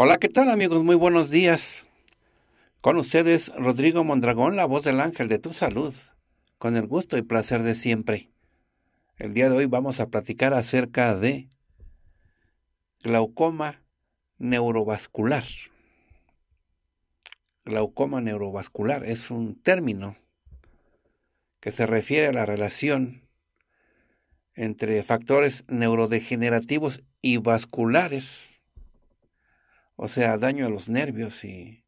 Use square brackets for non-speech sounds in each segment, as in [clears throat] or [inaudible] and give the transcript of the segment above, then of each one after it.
Hola, ¿qué tal amigos? Muy buenos días. Con ustedes Rodrigo Mondragón, la voz del ángel de tu salud, con el gusto y placer de siempre. El día de hoy vamos a platicar acerca de glaucoma neurovascular. Glaucoma neurovascular es un término que se refiere a la relación entre factores neurodegenerativos y vasculares o sea, daño a los nervios y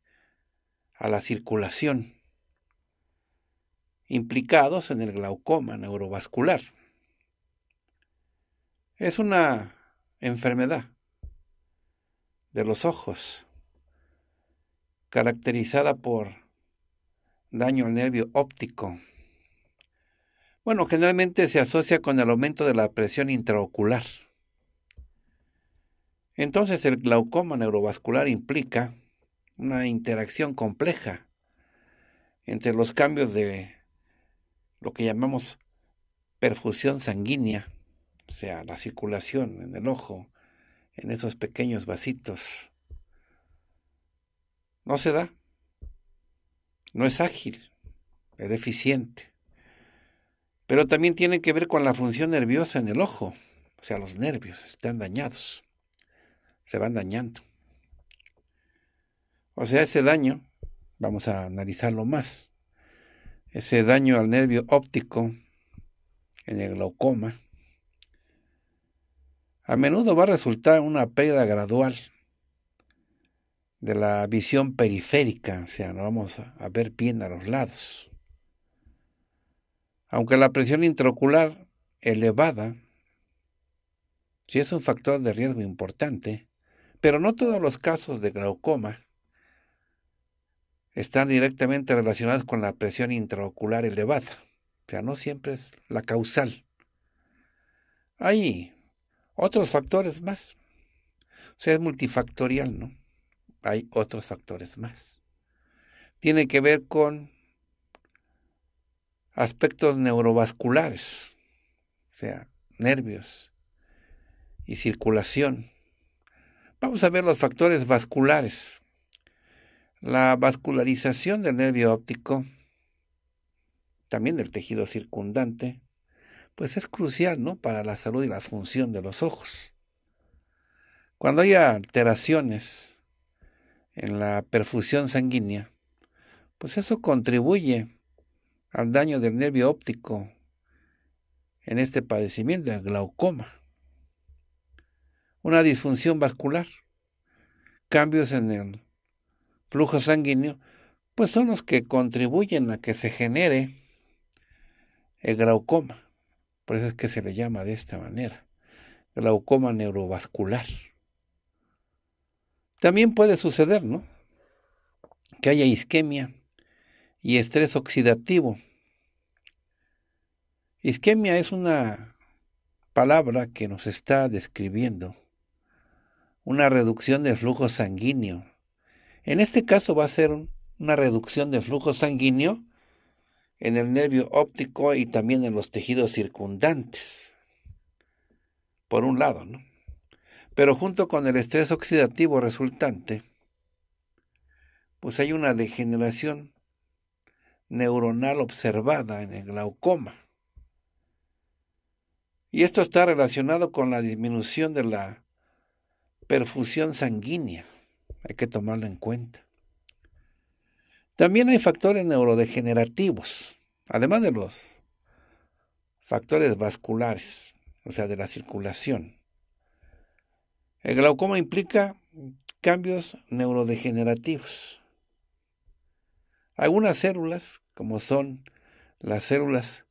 a la circulación, implicados en el glaucoma neurovascular. Es una enfermedad de los ojos, caracterizada por daño al nervio óptico. Bueno, generalmente se asocia con el aumento de la presión intraocular. Entonces el glaucoma neurovascular implica una interacción compleja entre los cambios de lo que llamamos perfusión sanguínea, o sea, la circulación en el ojo, en esos pequeños vasitos. No se da, no es ágil, es deficiente. Pero también tiene que ver con la función nerviosa en el ojo, o sea, los nervios están dañados se van dañando. O sea, ese daño, vamos a analizarlo más, ese daño al nervio óptico en el glaucoma, a menudo va a resultar una pérdida gradual de la visión periférica, o sea, no vamos a ver bien a los lados. Aunque la presión intraocular elevada, si es un factor de riesgo importante, pero no todos los casos de glaucoma están directamente relacionados con la presión intraocular elevada. O sea, no siempre es la causal. Hay otros factores más. O sea, es multifactorial, ¿no? Hay otros factores más. Tiene que ver con aspectos neurovasculares, o sea, nervios y circulación Vamos a ver los factores vasculares. La vascularización del nervio óptico, también del tejido circundante, pues es crucial ¿no? para la salud y la función de los ojos. Cuando hay alteraciones en la perfusión sanguínea, pues eso contribuye al daño del nervio óptico en este padecimiento, el glaucoma una disfunción vascular, cambios en el flujo sanguíneo, pues son los que contribuyen a que se genere el glaucoma. Por eso es que se le llama de esta manera, glaucoma neurovascular. También puede suceder, ¿no? Que haya isquemia y estrés oxidativo. Isquemia es una palabra que nos está describiendo una reducción de flujo sanguíneo. En este caso va a ser una reducción de flujo sanguíneo en el nervio óptico y también en los tejidos circundantes. Por un lado, ¿no? Pero junto con el estrés oxidativo resultante, pues hay una degeneración neuronal observada en el glaucoma. Y esto está relacionado con la disminución de la perfusión sanguínea. Hay que tomarlo en cuenta. También hay factores neurodegenerativos, además de los factores vasculares, o sea, de la circulación. El glaucoma implica cambios neurodegenerativos. Algunas células, como son las células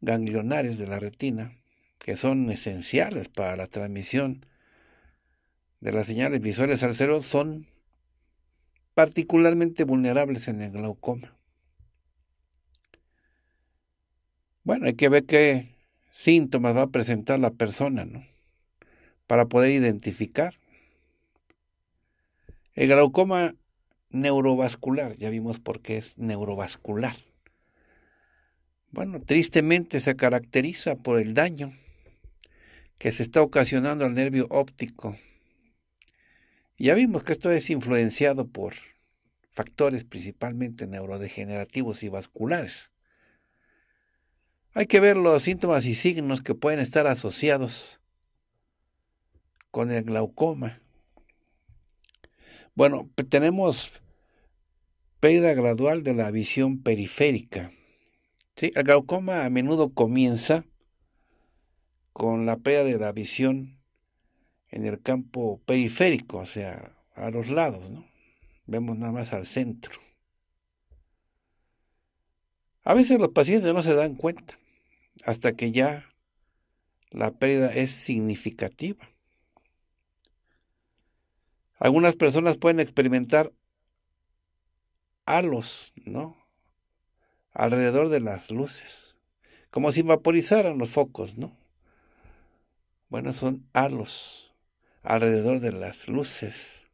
ganglionares de la retina, que son esenciales para la transmisión de las señales visuales al cero son particularmente vulnerables en el glaucoma. Bueno, hay que ver qué síntomas va a presentar la persona, ¿no? Para poder identificar. El glaucoma neurovascular, ya vimos por qué es neurovascular. Bueno, tristemente se caracteriza por el daño que se está ocasionando al nervio óptico ya vimos que esto es influenciado por factores principalmente neurodegenerativos y vasculares. Hay que ver los síntomas y signos que pueden estar asociados con el glaucoma. Bueno, tenemos pérdida gradual de la visión periférica. ¿Sí? El glaucoma a menudo comienza con la pérdida de la visión en el campo periférico, o sea, a los lados, ¿no? Vemos nada más al centro. A veces los pacientes no se dan cuenta hasta que ya la pérdida es significativa. Algunas personas pueden experimentar halos, ¿no? Alrededor de las luces, como si vaporizaran los focos, ¿no? Bueno, son halos alrededor de las luces.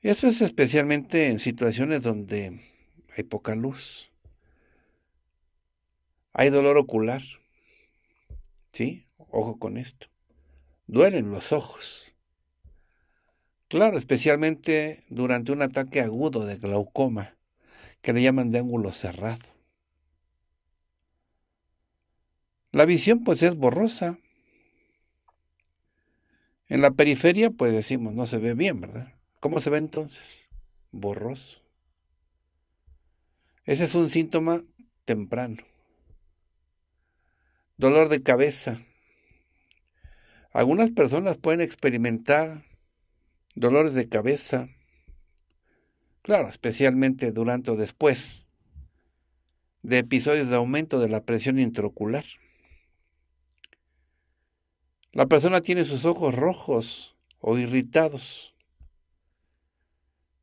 Y eso es especialmente en situaciones donde hay poca luz. Hay dolor ocular. ¿Sí? Ojo con esto. Duelen los ojos. Claro, especialmente durante un ataque agudo de glaucoma, que le llaman de ángulo cerrado. La visión pues es borrosa. En la periferia, pues decimos, no se ve bien, ¿verdad? ¿Cómo se ve entonces? Borroso. Ese es un síntoma temprano. Dolor de cabeza. Algunas personas pueden experimentar dolores de cabeza, claro, especialmente durante o después de episodios de aumento de la presión intraocular. La persona tiene sus ojos rojos o irritados.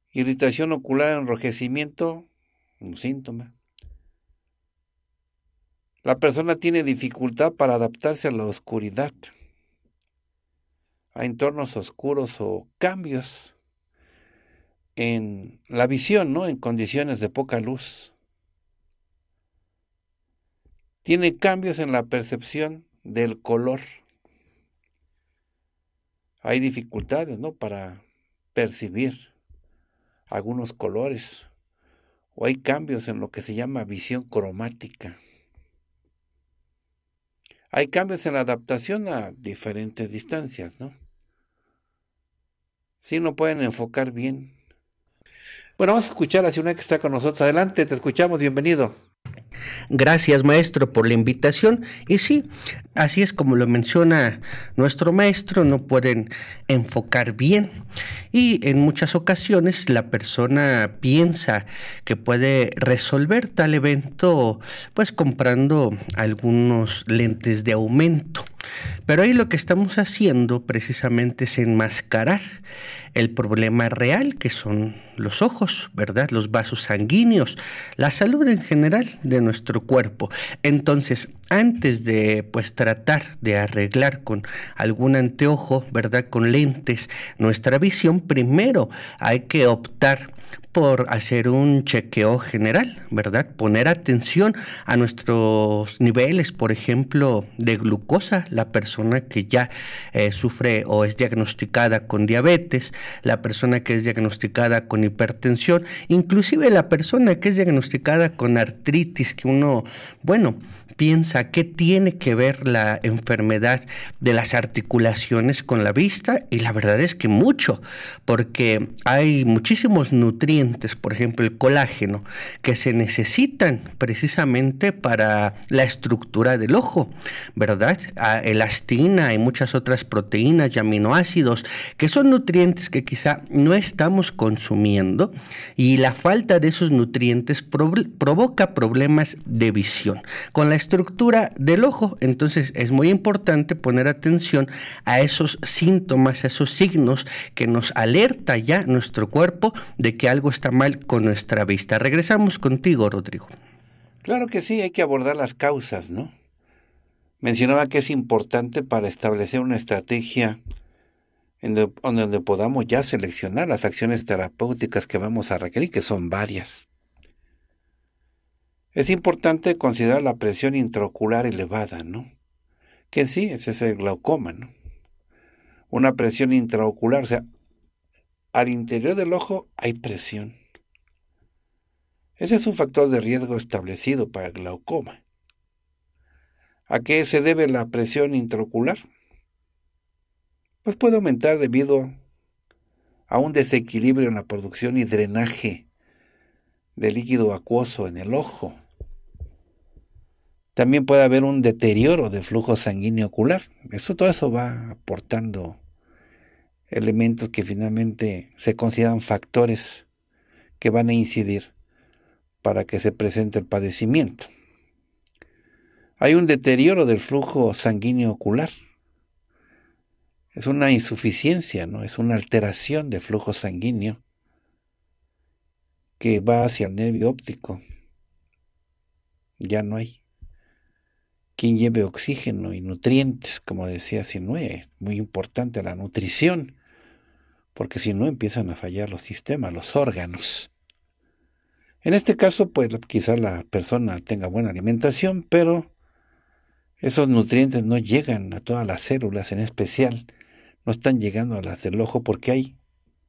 Irritación ocular, enrojecimiento, un síntoma. La persona tiene dificultad para adaptarse a la oscuridad, a entornos oscuros o cambios en la visión, ¿no? En condiciones de poca luz. Tiene cambios en la percepción del color hay dificultades, ¿no? Para percibir algunos colores o hay cambios en lo que se llama visión cromática. Hay cambios en la adaptación a diferentes distancias, ¿no? Si no pueden enfocar bien. Bueno, vamos a escuchar a una que está con nosotros. Adelante, te escuchamos, bienvenido. Gracias maestro por la invitación. Y sí, así es como lo menciona nuestro maestro, no pueden enfocar bien. Y en muchas ocasiones la persona piensa que puede resolver tal evento pues comprando algunos lentes de aumento. Pero ahí lo que estamos haciendo precisamente es enmascarar el problema real que son los ojos, ¿verdad? Los vasos sanguíneos, la salud en general de nuestro cuerpo. Entonces, antes de pues tratar de arreglar con algún anteojo, ¿verdad? Con lentes nuestra visión, primero hay que optar por hacer un chequeo general, ¿verdad? Poner atención a nuestros niveles, por ejemplo, de glucosa, la persona que ya eh, sufre o es diagnosticada con diabetes, la persona que es diagnosticada con hipertensión, inclusive la persona que es diagnosticada con artritis, que uno, bueno, piensa qué tiene que ver la enfermedad de las articulaciones con la vista y la verdad es que mucho, porque hay muchísimos nutrientes, por ejemplo el colágeno, que se necesitan precisamente para la estructura del ojo, ¿verdad? Elastina y muchas otras proteínas y aminoácidos, que son nutrientes que quizá no estamos consumiendo y la falta de esos nutrientes provoca problemas de visión. Con la estructura del ojo. Entonces es muy importante poner atención a esos síntomas, a esos signos que nos alerta ya nuestro cuerpo de que algo está mal con nuestra vista. Regresamos contigo, Rodrigo. Claro que sí, hay que abordar las causas, ¿no? Mencionaba que es importante para establecer una estrategia en donde, donde podamos ya seleccionar las acciones terapéuticas que vamos a requerir, que son varias. Es importante considerar la presión intraocular elevada, ¿no? Que sí, ese es el glaucoma, ¿no? Una presión intraocular, o sea, al interior del ojo hay presión. Ese es un factor de riesgo establecido para el glaucoma. ¿A qué se debe la presión intraocular? Pues puede aumentar debido a un desequilibrio en la producción y drenaje de líquido acuoso en el ojo. También puede haber un deterioro del flujo sanguíneo ocular. Eso, todo eso va aportando elementos que finalmente se consideran factores que van a incidir para que se presente el padecimiento. Hay un deterioro del flujo sanguíneo ocular. Es una insuficiencia, ¿no? Es una alteración del flujo sanguíneo que va hacia el nervio óptico. Ya no hay quien lleve oxígeno y nutrientes, como decía es muy importante la nutrición, porque si no empiezan a fallar los sistemas, los órganos. En este caso, pues quizás la persona tenga buena alimentación, pero esos nutrientes no llegan a todas las células, en especial no están llegando a las del ojo porque hay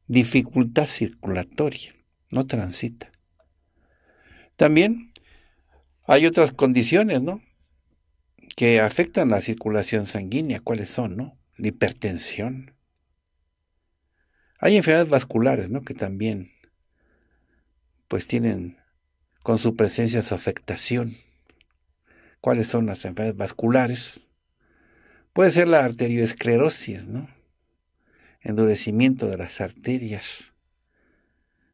dificultad circulatoria, no transita. También hay otras condiciones, ¿no? que afectan la circulación sanguínea, ¿cuáles son, no? La hipertensión. Hay enfermedades vasculares, ¿no? Que también, pues tienen con su presencia su afectación. ¿Cuáles son las enfermedades vasculares? Puede ser la arterioesclerosis, ¿no? Endurecimiento de las arterias.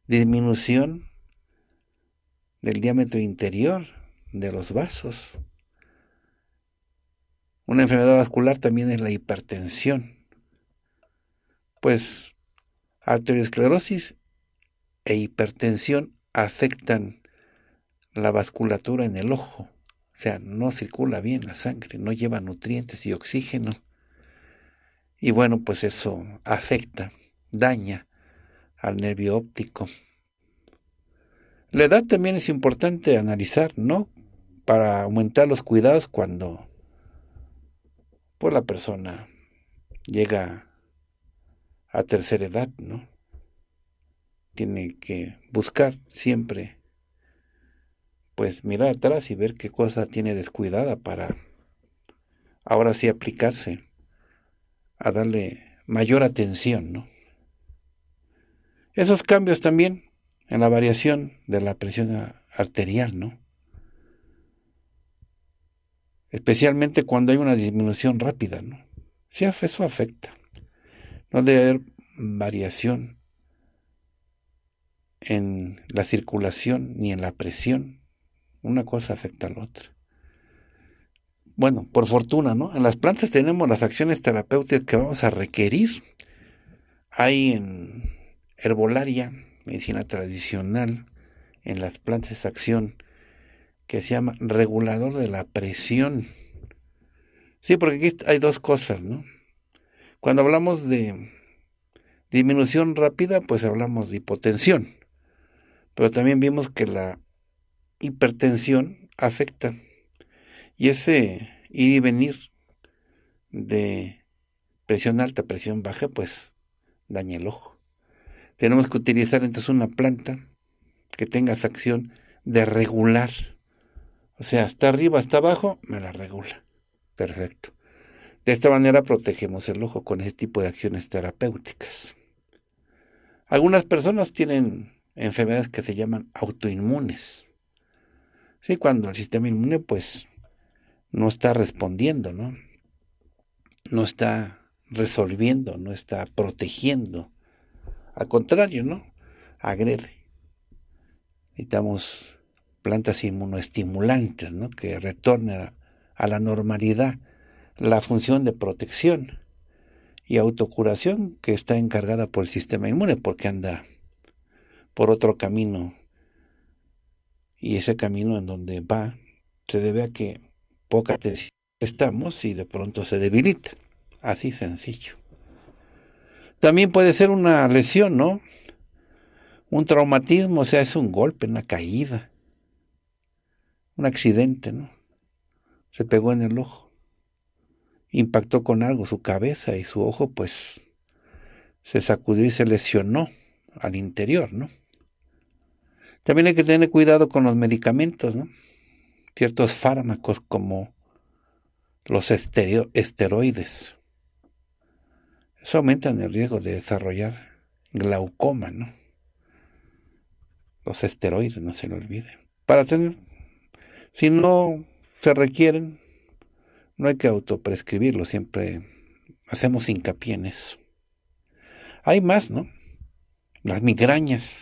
Disminución del diámetro interior de los vasos una enfermedad vascular también es la hipertensión. Pues arteriosclerosis e hipertensión afectan la vasculatura en el ojo. O sea, no circula bien la sangre, no lleva nutrientes y oxígeno. Y bueno, pues eso afecta, daña al nervio óptico. La edad también es importante analizar, ¿no? Para aumentar los cuidados cuando pues la persona llega a tercera edad, ¿no? Tiene que buscar siempre, pues mirar atrás y ver qué cosa tiene descuidada para ahora sí aplicarse a darle mayor atención, ¿no? Esos cambios también en la variación de la presión arterial, ¿no? especialmente cuando hay una disminución rápida. ¿no? Sí, eso afecta. No debe haber variación en la circulación ni en la presión. Una cosa afecta a la otra. Bueno, por fortuna, ¿no? En las plantas tenemos las acciones terapéuticas que vamos a requerir. Hay en herbolaria, medicina tradicional, en las plantas acción que se llama regulador de la presión. Sí, porque aquí hay dos cosas, ¿no? Cuando hablamos de disminución rápida, pues hablamos de hipotensión. Pero también vimos que la hipertensión afecta. Y ese ir y venir de presión alta, presión baja, pues daña el ojo. Tenemos que utilizar entonces una planta que tenga esa acción de regular o sea, hasta arriba, hasta abajo, me la regula. Perfecto. De esta manera protegemos el ojo con este tipo de acciones terapéuticas. Algunas personas tienen enfermedades que se llaman autoinmunes. Sí, cuando el sistema inmune pues no está respondiendo, ¿no? No está resolviendo, no está protegiendo. Al contrario, ¿no? Agrede. Necesitamos plantas inmunoestimulantes, ¿no? que retorne a, la normalidad la función de protección y autocuración que está encargada por el sistema inmune, porque anda por otro camino. Y ese camino en donde va se debe a que poca atención estamos y de pronto se debilita. Así sencillo. También puede ser una lesión, ¿no? Un traumatismo, o sea, es un golpe, una caída un accidente, ¿no? Se pegó en el ojo. Impactó con algo su cabeza y su ojo, pues, se sacudió y se lesionó al interior, ¿no? También hay que tener cuidado con los medicamentos, ¿no? Ciertos fármacos como los esteroides. Eso aumenta el riesgo de desarrollar glaucoma, ¿no? Los esteroides, no se lo olviden. Para tener si no se requieren, no hay que autoprescribirlo, siempre hacemos hincapié en eso. Hay más, ¿no? Las migrañas.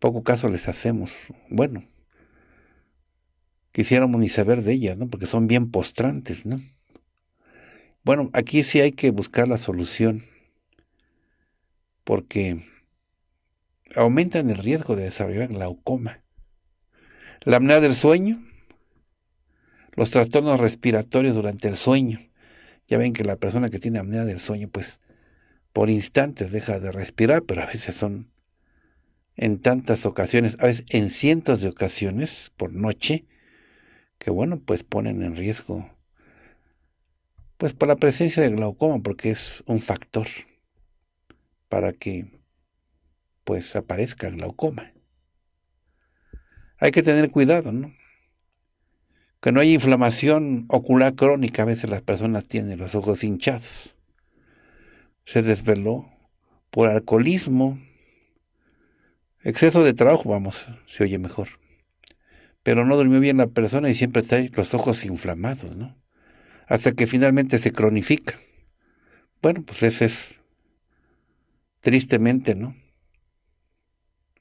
Poco caso les hacemos. Bueno, quisiéramos ni saber de ellas, ¿no? Porque son bien postrantes, ¿no? Bueno, aquí sí hay que buscar la solución, porque aumentan el riesgo de desarrollar glaucoma. La apnea del sueño, los trastornos respiratorios durante el sueño. Ya ven que la persona que tiene apnea del sueño, pues por instantes deja de respirar, pero a veces son en tantas ocasiones, a veces en cientos de ocasiones por noche, que bueno, pues ponen en riesgo, pues por la presencia de glaucoma, porque es un factor para que pues aparezca glaucoma hay que tener cuidado, ¿no? Que no haya inflamación ocular crónica. A veces las personas tienen los ojos hinchados. Se desveló por alcoholismo. Exceso de trabajo, vamos, se oye mejor. Pero no durmió bien la persona y siempre está los ojos inflamados, ¿no? Hasta que finalmente se cronifica. Bueno, pues ese es, tristemente, ¿no?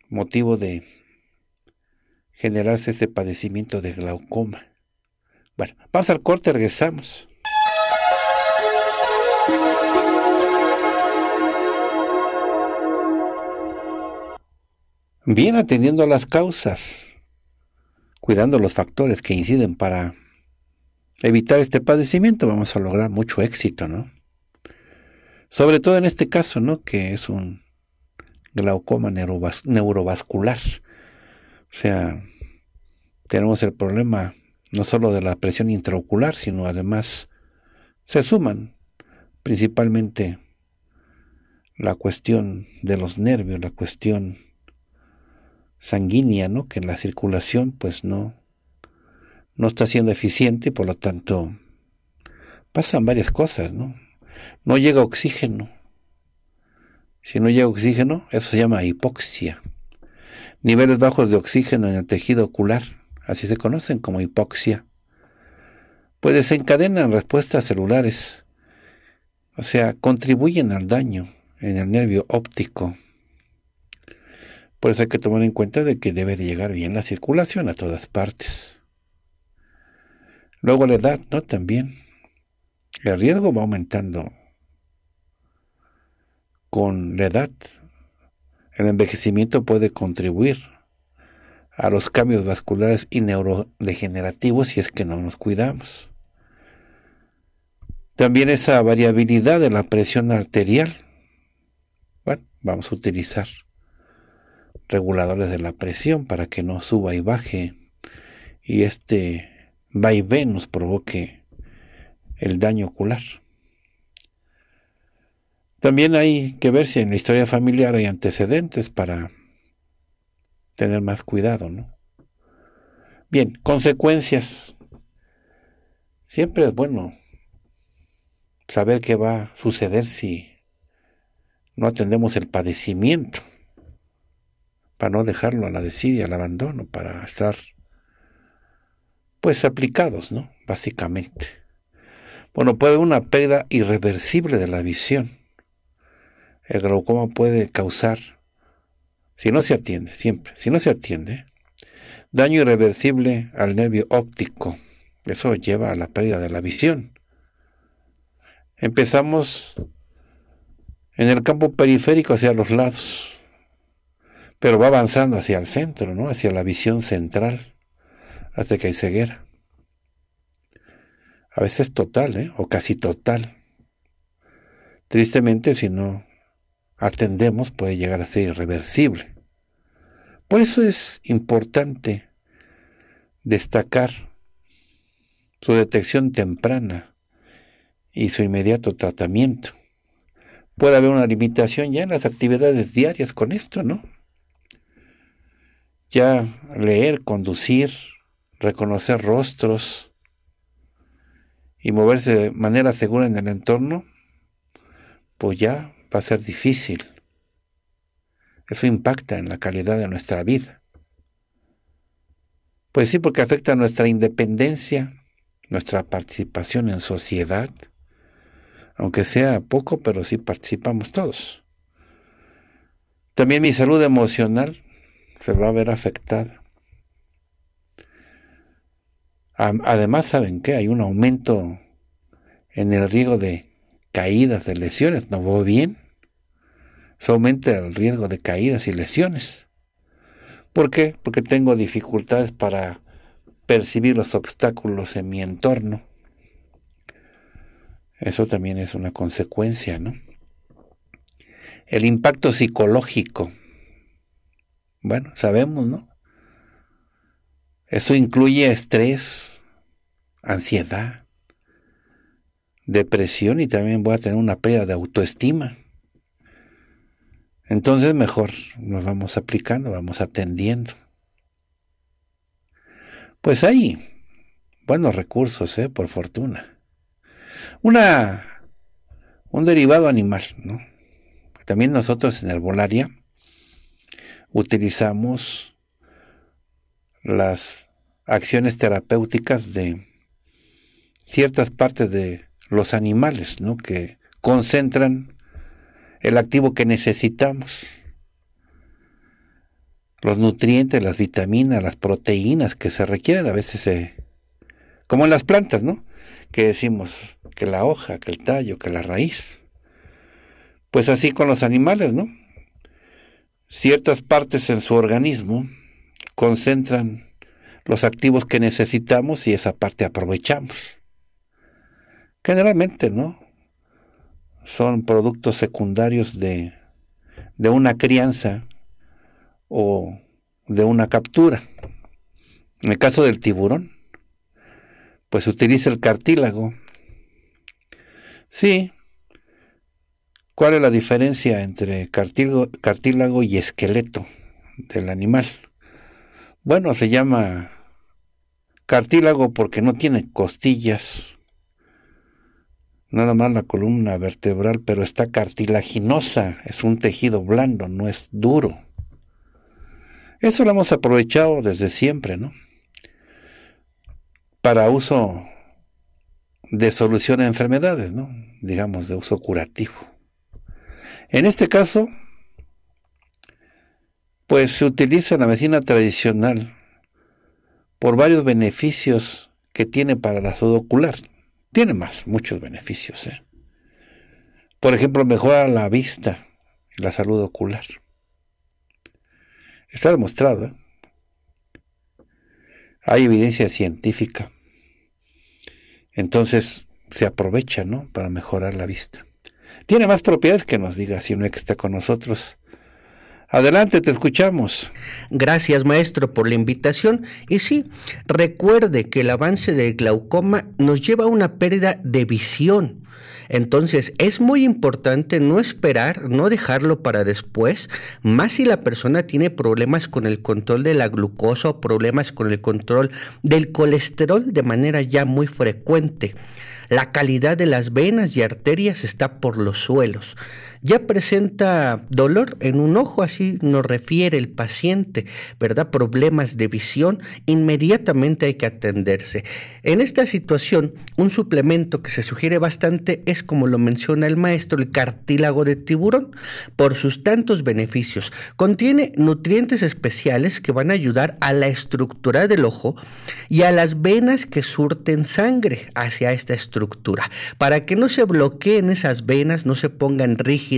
Motivo de generarse este padecimiento de glaucoma. Bueno, vamos al corte, regresamos. Bien atendiendo a las causas, cuidando los factores que inciden para evitar este padecimiento, vamos a lograr mucho éxito, ¿no? Sobre todo en este caso, ¿no? Que es un glaucoma neurovascular. O sea, tenemos el problema no solo de la presión intraocular, sino además se suman principalmente la cuestión de los nervios, la cuestión sanguínea, ¿no? Que la circulación, pues no, no está siendo eficiente, por lo tanto, pasan varias cosas, ¿no? No llega oxígeno. Si no llega oxígeno, eso se llama hipoxia niveles bajos de oxígeno en el tejido ocular, así se conocen como hipoxia, pues desencadenan respuestas celulares, o sea, contribuyen al daño en el nervio óptico. Por eso hay que tomar en cuenta de que debe de llegar bien la circulación a todas partes. Luego la edad, ¿no? También. El riesgo va aumentando con la edad, el envejecimiento puede contribuir a los cambios vasculares y neurodegenerativos si es que no nos cuidamos. También esa variabilidad de la presión arterial. Bueno, vamos a utilizar reguladores de la presión para que no suba y baje y este vaivén nos provoque el daño ocular. También hay que ver si en la historia familiar hay antecedentes para tener más cuidado, ¿no? Bien, consecuencias. Siempre es bueno saber qué va a suceder si no atendemos el padecimiento, para no dejarlo a la desidia, al abandono, para estar pues aplicados, ¿no? Básicamente. Bueno, puede haber una pérdida irreversible de la visión el glaucoma puede causar, si no se atiende, siempre, si no se atiende, daño irreversible al nervio óptico. Eso lleva a la pérdida de la visión. Empezamos en el campo periférico hacia los lados, pero va avanzando hacia el centro, ¿no? Hacia la visión central, hasta que hay ceguera. A veces total, ¿eh? O casi total. Tristemente, si no atendemos puede llegar a ser irreversible. Por eso es importante destacar su detección temprana y su inmediato tratamiento. Puede haber una limitación ya en las actividades diarias con esto, ¿no? Ya leer, conducir, reconocer rostros y moverse de manera segura en el entorno, pues ya va a ser difícil. Eso impacta en la calidad de nuestra vida. Pues sí, porque afecta nuestra independencia, nuestra participación en sociedad, aunque sea poco, pero sí participamos todos. También mi salud emocional se va a ver afectada. Además, ¿saben qué? Hay un aumento en el riesgo de caídas, de lesiones. No voy bien se aumenta el riesgo de caídas y lesiones. ¿Por qué? Porque tengo dificultades para percibir los obstáculos en mi entorno. Eso también es una consecuencia, ¿no? El impacto psicológico. Bueno, sabemos, ¿no? Eso incluye estrés, ansiedad, depresión y también voy a tener una pérdida de autoestima. Entonces mejor nos vamos aplicando, vamos atendiendo. Pues hay buenos recursos, ¿eh? por fortuna. Una, un derivado animal, ¿no? También nosotros en el herbolaria utilizamos las acciones terapéuticas de ciertas partes de los animales, ¿no? Que concentran el activo que necesitamos. Los nutrientes, las vitaminas, las proteínas que se requieren a veces, se, como en las plantas, ¿no? Que decimos que la hoja, que el tallo, que la raíz. Pues así con los animales, ¿no? Ciertas partes en su organismo concentran los activos que necesitamos y esa parte aprovechamos. Generalmente, ¿no? son productos secundarios de, una crianza o de una captura. En el caso del tiburón, pues utiliza el cartílago. Sí. ¿Cuál es la diferencia entre cartílago y esqueleto del animal? Bueno, se llama cartílago porque no tiene costillas nada más la columna vertebral, pero está cartilaginosa, es un tejido blando, no es duro. Eso lo hemos aprovechado desde siempre, ¿no? Para uso de solución a enfermedades, ¿no? Digamos, de uso curativo. En este caso, pues se utiliza la medicina tradicional por varios beneficios que tiene para la salud ocular. Tiene más, muchos beneficios. ¿eh? Por ejemplo, mejora la vista y la salud ocular. Está demostrado. ¿eh? Hay evidencia científica. Entonces se aprovecha, Para mejorar la vista. Tiene más propiedades que nos diga si no que está con nosotros. Adelante, te escuchamos. Gracias, maestro, por la invitación. Y sí, recuerde que el avance del glaucoma nos lleva a una pérdida de visión. Entonces, es muy importante no esperar, no dejarlo para después, más si la persona tiene problemas con el control de la glucosa o problemas con el control del colesterol de manera ya muy frecuente. La calidad de las venas y arterias está por los suelos. Ya presenta dolor en un ojo, así nos refiere el paciente, ¿verdad? Problemas de visión, inmediatamente hay que atenderse. En esta situación, un suplemento que se sugiere bastante es, como lo menciona el maestro, el cartílago de tiburón, por sus tantos beneficios. Contiene nutrientes especiales que van a ayudar a la estructura del ojo y a las venas que surten sangre hacia esta estructura, para que no se bloqueen esas venas, no se pongan rígidas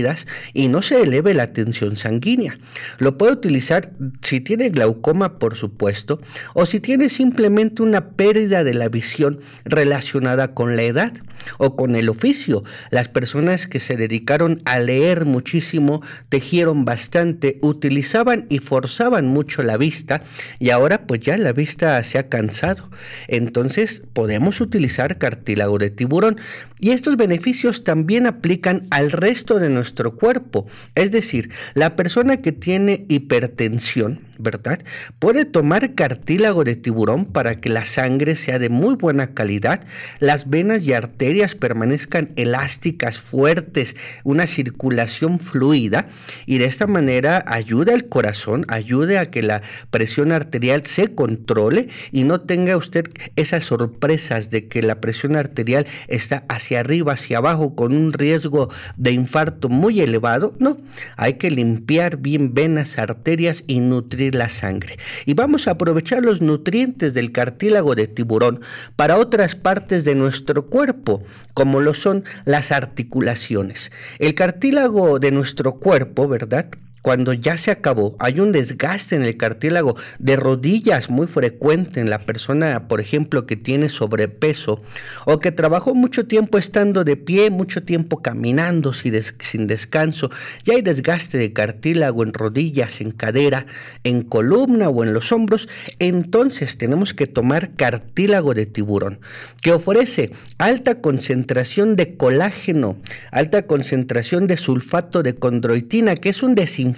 y no se eleve la tensión sanguínea. Lo puede utilizar si tiene glaucoma, por supuesto, o si tiene simplemente una pérdida de la visión relacionada con la edad o con el oficio. Las personas que se dedicaron a leer muchísimo, tejieron bastante, utilizaban y forzaban mucho la vista y ahora pues ya la vista se ha cansado. Entonces podemos utilizar cartílago de tiburón y estos beneficios también aplican al resto de nuestros nuestro cuerpo. Es decir, la persona que tiene hipertensión ¿verdad? Puede tomar cartílago de tiburón para que la sangre sea de muy buena calidad, las venas y arterias permanezcan elásticas, fuertes, una circulación fluida y de esta manera ayuda al corazón, ayude a que la presión arterial se controle y no tenga usted esas sorpresas de que la presión arterial está hacia arriba, hacia abajo, con un riesgo de infarto muy elevado. No, hay que limpiar bien venas, arterias y nutrir la sangre. Y vamos a aprovechar los nutrientes del cartílago de tiburón para otras partes de nuestro cuerpo, como lo son las articulaciones. El cartílago de nuestro cuerpo, ¿verdad? cuando ya se acabó, hay un desgaste en el cartílago de rodillas muy frecuente en la persona, por ejemplo, que tiene sobrepeso o que trabajó mucho tiempo estando de pie, mucho tiempo caminando sin, sin descanso. Ya hay desgaste de cartílago en rodillas, en cadera, en columna o en los hombros. Entonces tenemos que tomar cartílago de tiburón, que ofrece alta concentración de colágeno, alta concentración de sulfato de condroitina, que es un desinfectante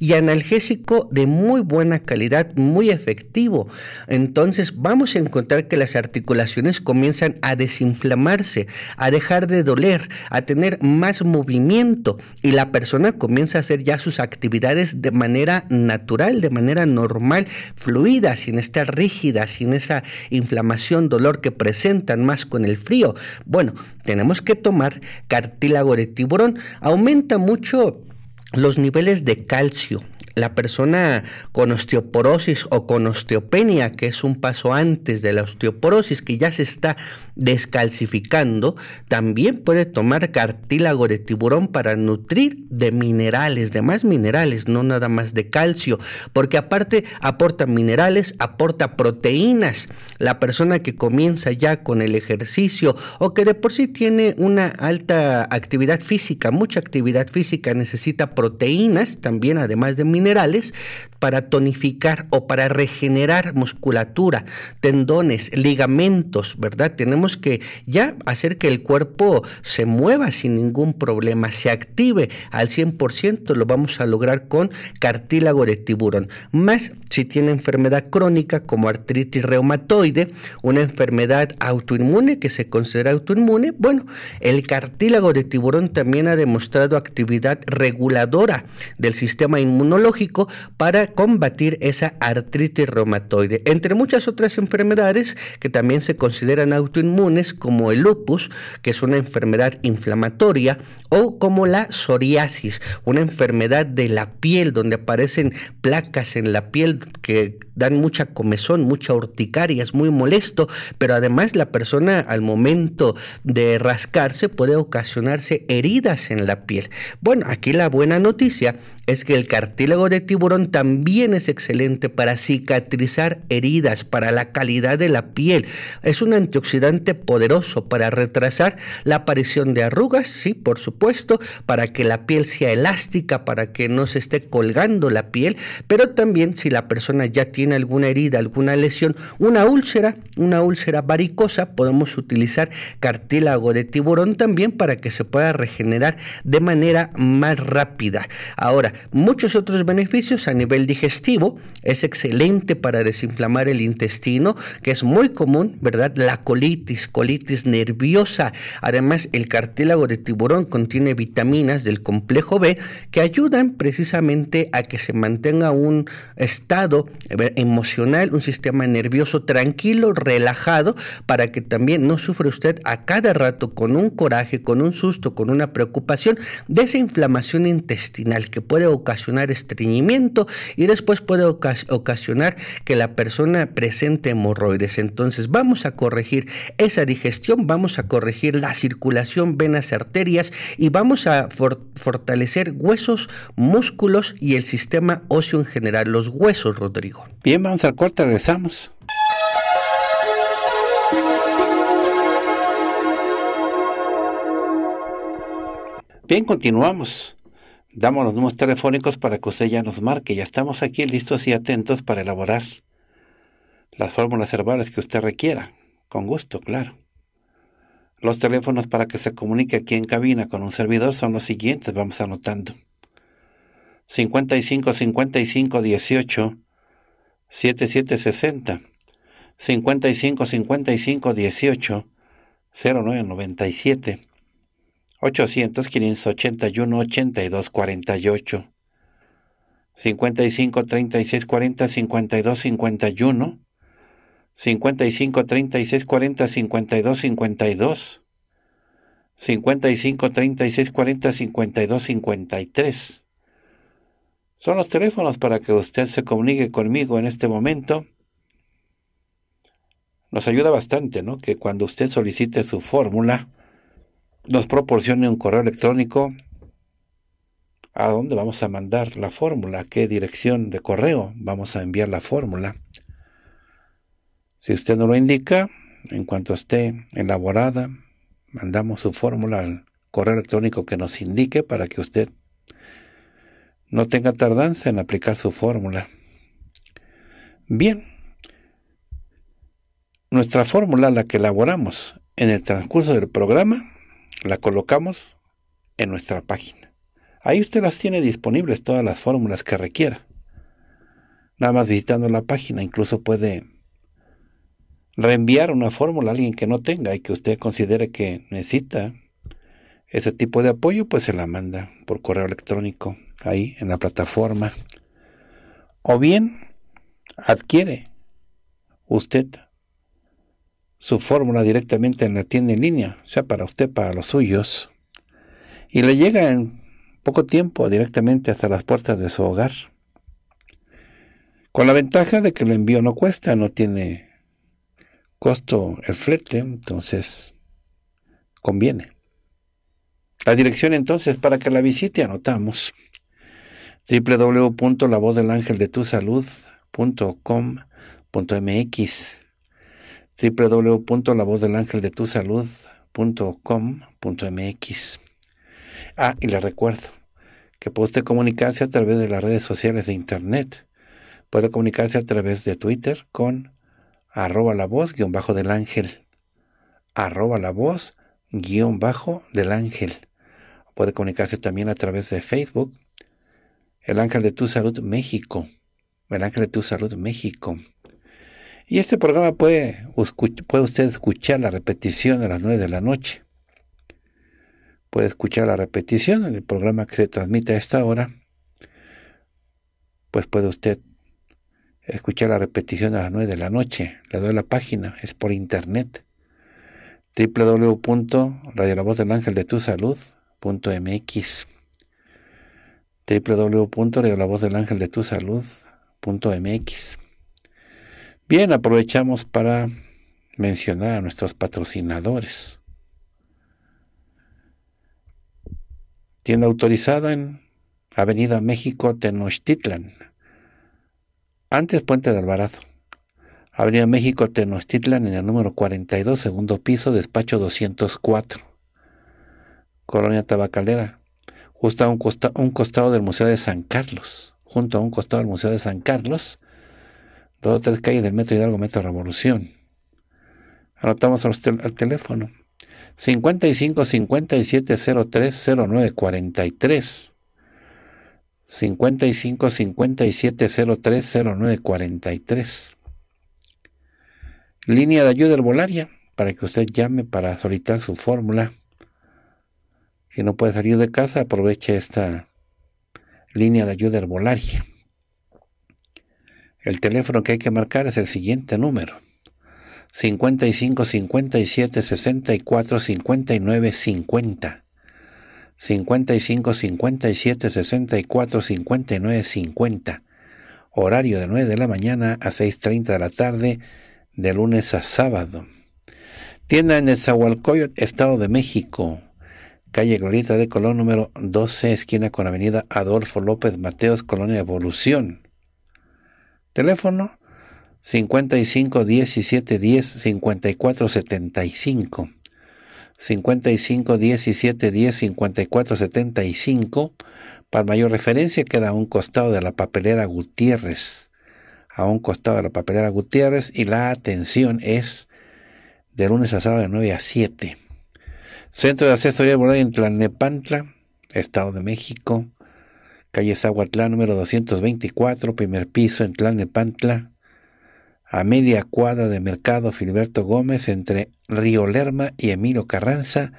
y analgésico de muy buena calidad, muy efectivo. Entonces vamos a encontrar que las articulaciones comienzan a desinflamarse, a dejar de doler, a tener más movimiento y la persona comienza a hacer ya sus actividades de manera natural, de manera normal, fluida, sin estar rígida, sin esa inflamación, dolor que presentan más con el frío. Bueno, tenemos que tomar cartílago de tiburón. Aumenta mucho los niveles de calcio la persona con osteoporosis o con osteopenia, que es un paso antes de la osteoporosis, que ya se está descalcificando, también puede tomar cartílago de tiburón para nutrir de minerales, de más minerales, no nada más de calcio, porque aparte aporta minerales, aporta proteínas. La persona que comienza ya con el ejercicio o que de por sí tiene una alta actividad física, mucha actividad física, necesita proteínas también, además de minerales para tonificar o para regenerar musculatura, tendones, ligamentos, ¿verdad? Tenemos que ya hacer que el cuerpo se mueva sin ningún problema, se active al 100%, lo vamos a lograr con cartílago de tiburón. Más si tiene enfermedad crónica como artritis reumatoide, una enfermedad autoinmune que se considera autoinmune, bueno, el cartílago de tiburón también ha demostrado actividad reguladora del sistema inmunológico para combatir esa artritis reumatoide, entre muchas otras enfermedades que también se consideran autoinmunes como el lupus, que es una enfermedad inflamatoria, o como la psoriasis, una enfermedad de la piel donde aparecen placas en la piel que dan mucha comezón, mucha urticaria, es muy molesto, pero además la persona al momento de rascarse puede ocasionarse heridas en la piel. Bueno, aquí la buena noticia es que el cartílago de tiburón también es excelente para cicatrizar heridas, para la calidad de la piel. Es un antioxidante poderoso para retrasar la aparición de arrugas, sí, por supuesto, para que la piel sea elástica, para que no se esté colgando la piel, pero también si la persona ya tiene alguna herida, alguna lesión, una úlcera, una úlcera varicosa, podemos utilizar cartílago de tiburón también para que se pueda regenerar de manera más rápida. Ahora, muchos otros beneficios a nivel digestivo. Es excelente para desinflamar el intestino, que es muy común, ¿verdad? La colitis, colitis nerviosa. Además, el cartílago de tiburón contiene vitaminas del complejo B que ayudan precisamente a que se mantenga un estado eh, emocional, un sistema nervioso tranquilo, relajado, para que también no sufra usted a cada rato con un coraje, con un susto, con una preocupación de esa inflamación intestinal que puede ocasionar estrés y después puede ocasionar que la persona presente hemorroides. Entonces vamos a corregir esa digestión, vamos a corregir la circulación, venas, arterias y vamos a fortalecer huesos, músculos y el sistema óseo en general, los huesos, Rodrigo. Bien, vamos al corte, regresamos. Bien, continuamos damos los números telefónicos para que usted ya nos marque. Ya estamos aquí listos y atentos para elaborar las fórmulas herbales que usted requiera. Con gusto, claro. Los teléfonos para que se comunique aquí en cabina con un servidor son los siguientes, vamos anotando. 55 55 18 7760 55 55 18 0997 800 581 82 48 55 36 40 52 51 55 36 40 52 52 55 36 40 52 53 son los teléfonos para que usted se comunique conmigo en este momento. Nos ayuda bastante, ¿no? Que cuando usted solicite su fórmula, nos proporcione un correo electrónico a dónde vamos a mandar la fórmula, qué dirección de correo vamos a enviar la fórmula. Si usted no lo indica, en cuanto esté elaborada, mandamos su fórmula al correo electrónico que nos indique para que usted no tenga tardanza en aplicar su fórmula. Bien, nuestra fórmula, la que elaboramos en el transcurso del programa, la colocamos en nuestra página. Ahí usted las tiene disponibles todas las fórmulas que requiera. Nada más visitando la página, incluso puede reenviar una fórmula a alguien que no tenga y que usted considere que necesita ese tipo de apoyo, pues se la manda por correo electrónico ahí en la plataforma. O bien adquiere usted su fórmula directamente en la tienda en línea, o sea para usted, para los suyos, y le llega en poco tiempo directamente hasta las puertas de su hogar. Con la ventaja de que el envío no cuesta, no tiene costo el flete, entonces conviene. La dirección entonces para que la visite anotamos www.lavozdelangeldetusalud.com.mx www.lavozdelangeldetusalud.com.mx. Ah, y le recuerdo que puede usted comunicarse a través de las redes sociales de Internet. Puede comunicarse a través de Twitter con arroba la voz guión bajo del ángel. Arroba la voz guión bajo del ángel. Puede comunicarse también a través de Facebook. El Ángel de Tu Salud México. El Ángel de Tu Salud México. Y este programa puede, puede usted escuchar la repetición a las 9 de la noche. Puede escuchar la repetición en el programa que se transmite a esta hora. Pues puede usted escuchar la repetición a las 9 de la noche. Le doy la página, es por internet www.radio-la-voz-del-angeles-de-tu-salud.mx Bien, aprovechamos para mencionar a nuestros patrocinadores. Tienda autorizada en Avenida México Tenochtitlan, antes Puente de Alvarado. Avenida México Tenochtitlan en el número 42, segundo piso, despacho 204. Colonia Tabacalera, justo a un, un costado del Museo de San Carlos, junto a un costado del Museo de San Carlos, 2 o tres calles del metro Hidalgo, metro Revolución. Anotamos al, teléfono. 55 57 03 09 43. 55 57 03 09 43. Línea de ayuda herbolaria para que usted llame para solicitar su fórmula. Si no puede salir de casa, aproveche esta línea de ayuda herbolaria. El teléfono que hay que marcar es el siguiente número. 55 57 64 59 50. 55 57 64 59 50. Horario de 9 de la mañana a 6.30 de la tarde, de lunes a sábado. Tienda en el Zahualcoyot, Estado de México. Calle Glorita de Colón número 12, esquina con Avenida Adolfo López Mateos, Colonia Evolución. Teléfono 55 17 10 54 75. 55 17 10 54 75. Para mayor referencia queda a un costado de la papelera Gutiérrez. A un costado de la papelera Gutiérrez y la atención es de lunes a sábado de 9 a 7. Centro de Asesoría de Bolivia en Tlanepantla, Estado de México calle Zahuatlá número 224, primer piso en Tlalnepantla, a media cuadra de Mercado Filiberto Gómez entre Río Lerma y Emilio Carranza,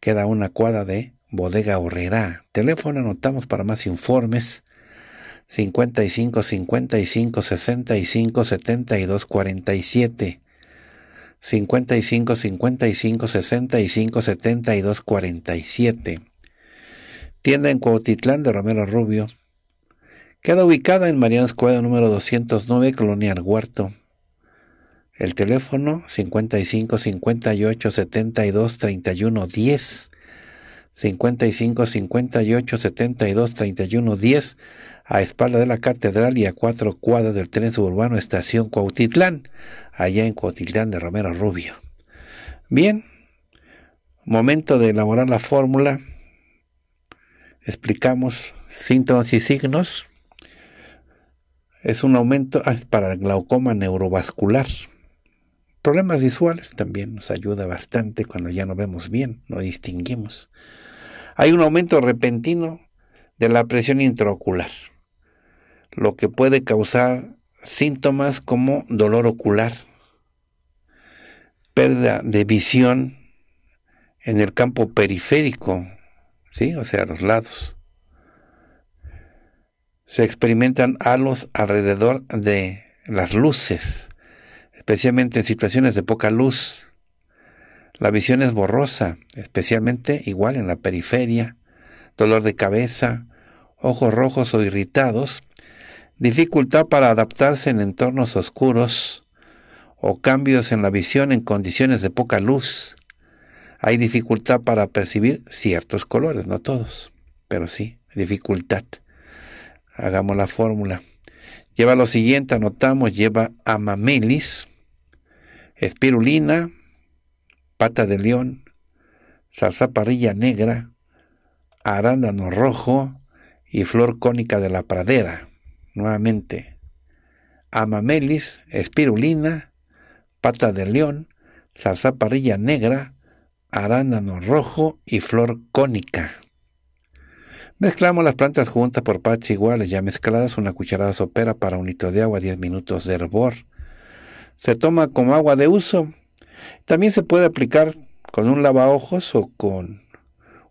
queda una cuadra de Bodega Horrera. Teléfono anotamos para más informes 55 55 65 72 47 55 55 65 72 47 tienda en Cuautitlán de Romero Rubio. Queda ubicada en Mariano Escuadra número 209, Colonial Huerto. El teléfono 55 58 72 31 10. 55 58 72 31 10 a espalda de la catedral y a cuatro cuadras del tren suburbano Estación Cuautitlán, allá en Cuautitlán de Romero Rubio. Bien, momento de elaborar la fórmula explicamos síntomas y signos. Es un aumento ah, para el glaucoma neurovascular. Problemas visuales también nos ayuda bastante cuando ya no vemos bien, no distinguimos. Hay un aumento repentino de la presión intraocular, lo que puede causar síntomas como dolor ocular, pérdida de visión en el campo periférico ¿sí? O sea, los lados. Se experimentan halos alrededor de las luces, especialmente en situaciones de poca luz. La visión es borrosa, especialmente igual en la periferia, dolor de cabeza, ojos rojos o irritados, dificultad para adaptarse en entornos oscuros o cambios en la visión en condiciones de poca luz, hay dificultad para percibir ciertos colores, no todos, pero sí, dificultad. Hagamos la fórmula. Lleva lo siguiente, anotamos, lleva amamelis, espirulina, pata de león, salsa parrilla negra, arándano rojo y flor cónica de la pradera. Nuevamente, amamelis, espirulina, pata de león, parrilla negra, arándano rojo y flor cónica. Mezclamos las plantas juntas por partes iguales, ya mezcladas, una cucharada sopera para un litro de agua, 10 minutos de hervor. Se toma como agua de uso. También se puede aplicar con un lavaojos o con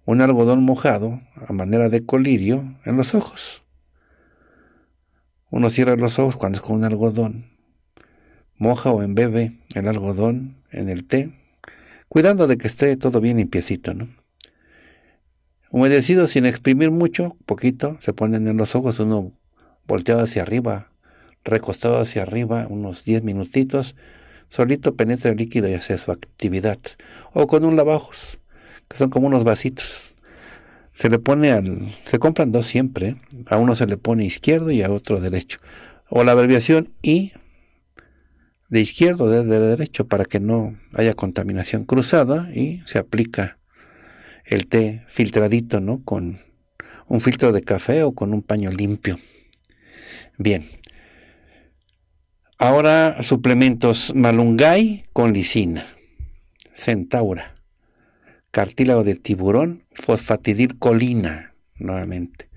un algodón mojado a manera de colirio en los ojos. Uno cierra los ojos cuando es con un algodón. Moja o embebe el algodón en el té cuidando de que esté todo bien limpiecito, ¿no? Humedecido sin exprimir mucho, poquito, se ponen en los ojos, uno volteado hacia arriba, recostado hacia arriba, unos 10 minutitos, solito penetra el líquido y hace su actividad. O con un lavajos, que son como unos vasitos. Se le pone al. Se compran dos siempre. ¿eh? A uno se le pone izquierdo y a otro derecho. O la abreviación I de izquierdo desde derecho para que no haya contaminación cruzada y se aplica el té filtradito, ¿no? Con un filtro de café o con un paño limpio. Bien. Ahora suplementos malungay con lisina, centaura, cartílago de tiburón, fosfatidilcolina nuevamente.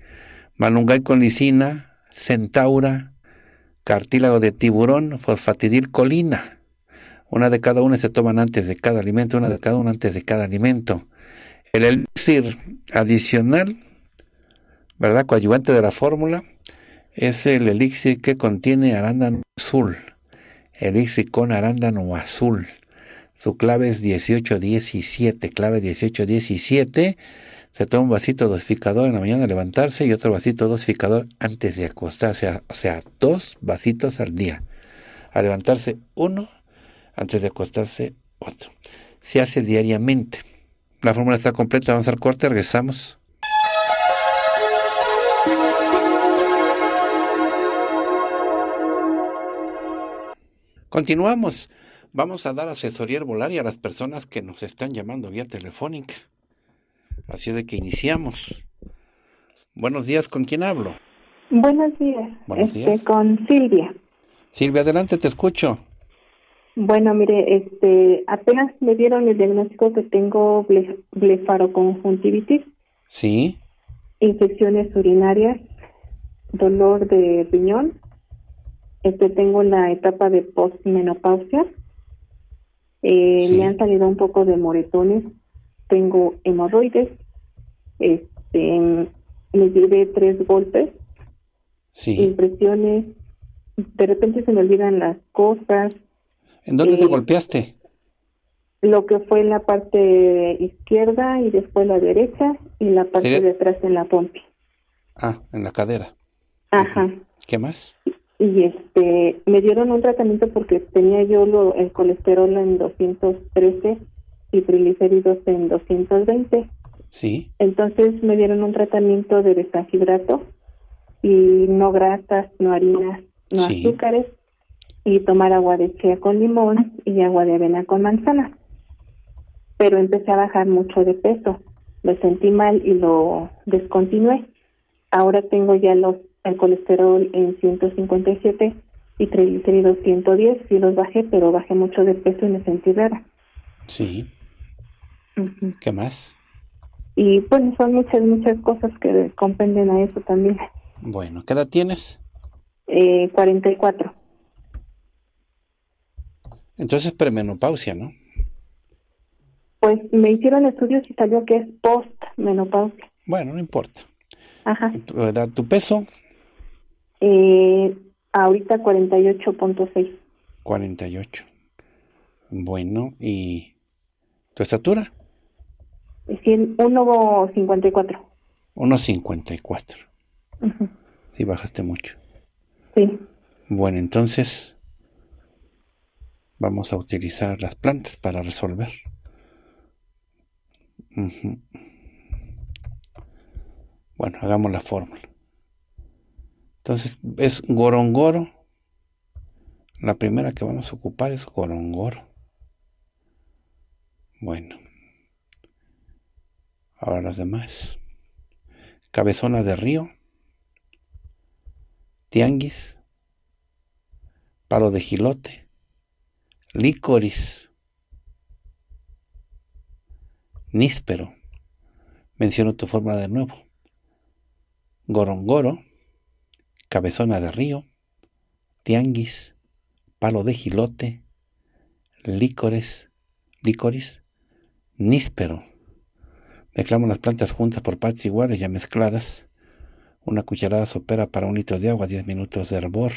Malungay con lisina, centaura, cartílago de tiburón, fosfatidilcolina. Una de cada una se toman antes de cada alimento, una de cada una antes de cada alimento. El elixir adicional, ¿verdad? Coadyuvante de la fórmula, es el elixir que contiene arándano azul. Elixir con arándano azul. Su clave es 1817, clave 1817 se toma un vasito dosificador en la mañana al levantarse y otro vasito dosificador antes de acostarse. O sea, dos vasitos al día. A levantarse uno, antes de acostarse otro. Se hace diariamente. La fórmula está completa, vamos al corte, regresamos. Continuamos. Vamos a dar asesoría herbolaria a las personas que nos están llamando vía telefónica. Así de que iniciamos. Buenos días, ¿con quién hablo? Buenos este, días. Con Silvia. Silvia, adelante, te escucho. Bueno, mire, este, apenas me dieron el diagnóstico que tengo blefaroconjuntivitis. Sí. Infecciones urinarias, dolor de riñón. Este, tengo la etapa de postmenopausia. Eh, me han salido un poco de moretones tengo hemorroides, este, me llevé tres golpes, sí. impresiones, de repente se me olvidan las cosas. ¿En dónde te eh, golpeaste? Lo que fue en la parte izquierda y después la derecha y la parte de atrás en la pompa. Ah, en la cadera. Ajá. ¿Qué más? y este me dieron un tratamiento porque tenía yo el colesterol en 213 y triglicéridos en 220. Sí. Entonces me dieron un tratamiento de deshidrato y no grasas, no harinas, no azúcares y tomar agua de chía con limón y agua de avena con manzana. Pero empecé a bajar mucho de peso. Me sentí mal y lo descontinué. Ahora tengo ya los el colesterol en 157 y triglicéridos 110. Sí los bajé, pero bajé mucho de peso y me sentí rara. Sí. ¿Qué más? Y pues, son muchas, muchas cosas que comprenden a eso también. Bueno, ¿qué edad tienes? Eh, 44. Entonces, premenopausia, ¿no? Pues me hicieron estudios y salió que es postmenopausia. Bueno, no importa. Ajá. ¿Tu, tu peso? Eh, ahorita 48.6. 48. Bueno, ¿y tu estatura? 1.54. 1.54. Uh Sí, bajaste mucho. Sí. Bueno, entonces vamos a utilizar las plantas para resolver. Bueno, hagamos la fórmula. Entonces es gorongoro. La primera que vamos a ocupar es gorongoro. Bueno. Ahora las demás. Cabezona de Río. Tianguis. Palo de Gilote. licoris, Níspero. Menciono tu fórmula de nuevo. Gorongoro. Cabezona de Río. Tianguis. Palo de Gilote. licores licoris, Níspero Mezclamos las plantas juntas por partes iguales ya mezcladas. Una cucharada sopera para un litro de agua, 10 minutos de hervor.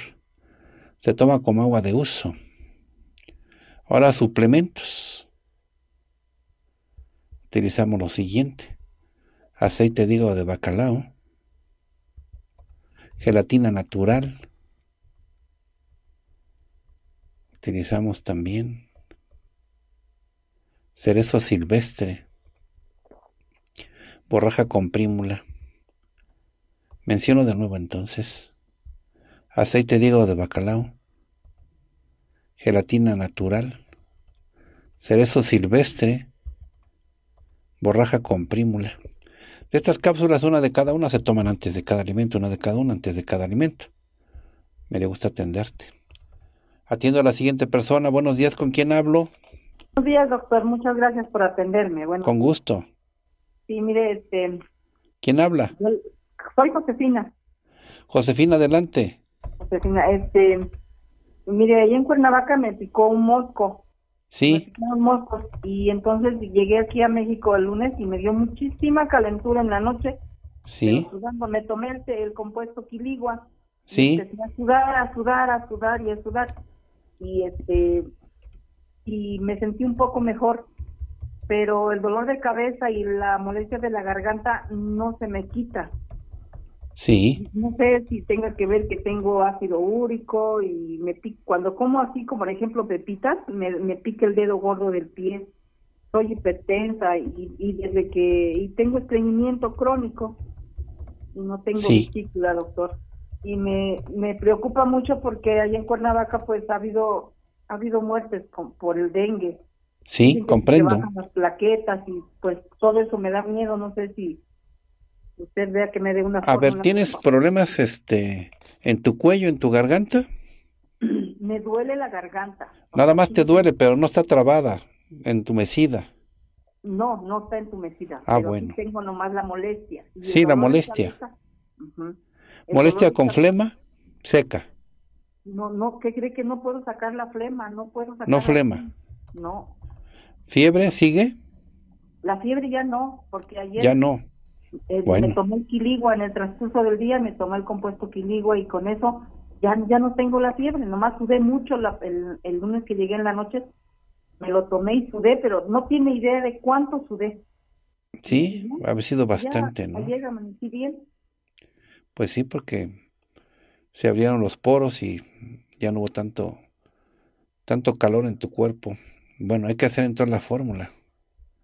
Se toma como agua de uso. Ahora suplementos. Utilizamos lo siguiente. Aceite de de bacalao. Gelatina natural. Utilizamos también cerezo silvestre borraja con prímula, Menciono de nuevo entonces aceite de hígado de bacalao, gelatina natural, cerezo silvestre, borraja con prímula. De estas cápsulas, una de cada una se toman antes de cada alimento, una de cada una antes de cada alimento. Me gusta atenderte. Atiendo a la siguiente persona. Buenos días, ¿con quién hablo? Buenos días, doctor. Muchas gracias por atenderme. Bueno. Con gusto. Sí, mire, este... ¿Quién habla? soy Josefina. Josefina, adelante. Josefina, este... Mire, ahí en Cuernavaca me picó un mosco. Sí. un y entonces llegué aquí a México el lunes y me dio muchísima calentura en la noche. Sí. me tomé el, compuesto quiligua. Sí. sentí a sudar, a sudar, a sudar y a sudar. Y este y me sentí un poco mejor pero el dolor de cabeza y la molestia de la garganta no se me quita. Sí. No sé si tenga que ver que tengo ácido úrico y me cuando como así, como por ejemplo pepitas, me, pique pica el dedo gordo del pie. Soy hipertensa y, y desde que y tengo estreñimiento crónico y no tengo sí. doctor. Y me, me preocupa mucho porque allá en Cuernavaca pues ha habido ha habido muertes por el dengue Sí, comprendo. las plaquetas y pues todo eso me da miedo, no sé si usted vea que me dé una... A ver, ¿tienes problemas este en tu cuello, en tu garganta? [clears throat] Me duele la garganta. Nada más te duele, pero no está trabada, entumecida. No, no está entumecida. Ah, bueno. Tengo nomás la molestia. sí, la molestia. ¿Molestia con flema? Seca. No, no, ¿qué cree que no puedo sacar la flema? No puedo sacar. No flema. No. ¿Fiebre sigue? La fiebre ya no, porque ayer... Ya no. Eh, me tomé el quiligua en el transcurso del día, me tomé el compuesto quiligua y con eso ya, ya no tengo la fiebre. Nomás sudé mucho el, el, lunes que llegué en la noche, me lo tomé y sudé, pero no tiene idea de cuánto sudé. Sí, ha sido bastante, ¿no? bien. Pues sí, porque se abrieron los poros y ya no hubo tanto, tanto calor en tu cuerpo. Bueno, hay que hacer entonces la fórmula.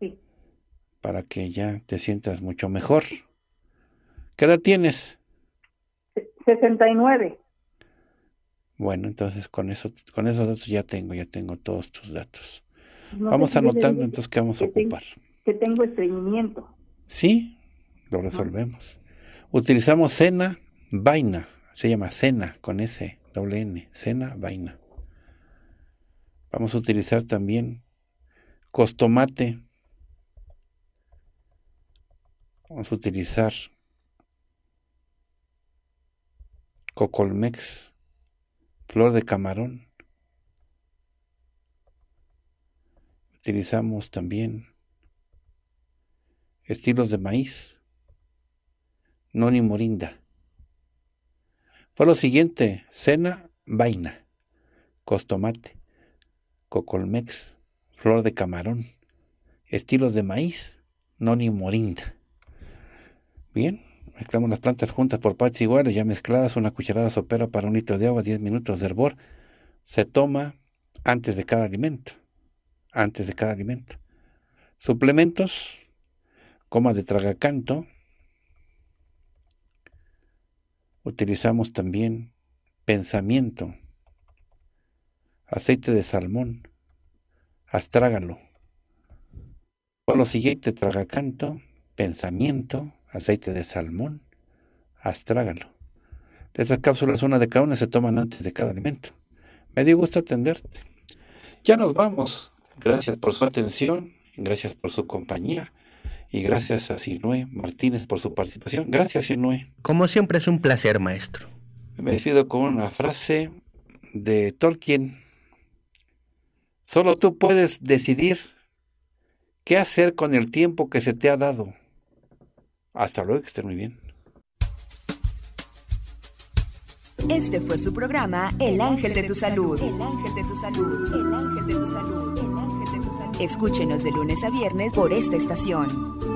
Sí. Para que ya te sientas mucho mejor. ¿Qué edad tienes? 69. Bueno, entonces con eso, con esos datos ya tengo, ya tengo todos tus datos. Pues vamos anotando entonces qué vamos a ocupar. que tengo estreñimiento. Sí, lo resolvemos. Utilizamos cena, vaina, se llama cena con S, doble N, cena, vaina. Vamos a utilizar también costomate. Vamos a utilizar cocolmex, flor de camarón. Utilizamos también estilos de maíz, noni morinda. Fue lo siguiente, cena, vaina, costomate cocolmex, flor de camarón, estilos de maíz, noni morinda. Bien, mezclamos las plantas juntas por partes iguales, ya mezcladas, una cucharada sopera para un litro de agua, 10 minutos de hervor. Se toma antes de cada alimento. Antes de cada alimento. Suplementos, coma de tragacanto. Utilizamos también pensamiento, aceite de salmón, astrágalo. Por lo siguiente, traga canto, pensamiento, aceite de salmón, astrágalo. De estas cápsulas, una de cada una se toman antes de cada alimento. Me dio gusto atenderte. Ya nos vamos. Gracias por su atención, gracias por su compañía y gracias a Sinue Martínez por su participación. Gracias, Sinue. Como siempre, es un placer, maestro. Me despido con una frase de Tolkien Solo tú puedes decidir qué hacer con el tiempo que se te ha dado. Hasta luego, que estén muy bien. Este fue su programa El Ángel de tu Salud. El Ángel de tu Salud. El Ángel de El Ángel de tu Salud. Escúchenos de lunes a viernes por esta estación.